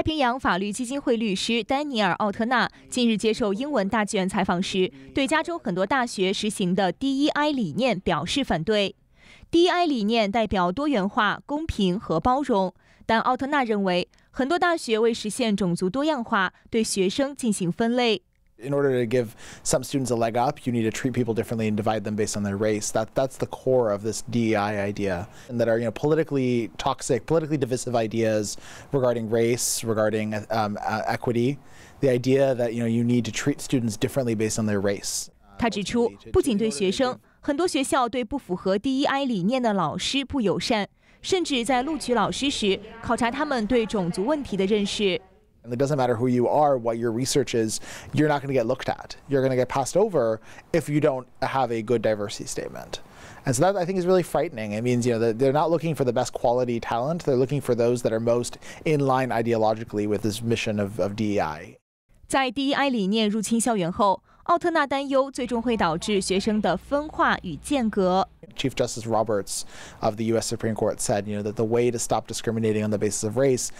太平洋法律基金会律师丹尼尔·奥特纳近日接受《英文大纪元》采访时，对加州很多大学实行的 DEI 理念表示反对。DEI 理念代表多元化、公平和包容，但奥特纳认为，很多大学为实现种族多样化，对学生进行分类。in order to give some students a leg up, you need to treat people differently and divide them based on their race. That that's the core of this DEI idea, and that are you know politically toxic, politically divisive ideas regarding race, regarding um, uh, equity. The idea that you know you need to treat students differently based on their race. 他指出，不仅对学生，很多学校对不符合 DEI 理念的老师不友善，甚至在录取老师时考察他们对种族问题的认识。and it doesn't matter who you are, what your research is, you're not going to get looked at. You're going to get passed over if you don't have a good diversity statement. And so that I think is really frightening. It means you know they're not looking for the best quality talent. They're looking for those that are most in line ideologically with this mission of, of DEI. 在 DEI 理念入侵校园后，奥特纳担忧最终会导致学生的分化与间隔。Chief Justice Roberts of the U.S. Supreme Court said, you know, that the way to stop discriminating on the basis of race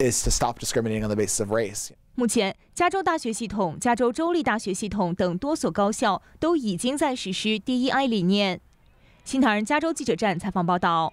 is to stop discriminating on the basis of race 目前加州大学系统加州州立大学系统等多所高校都已经在实施 dei 理念新唐人加州记者站采访报道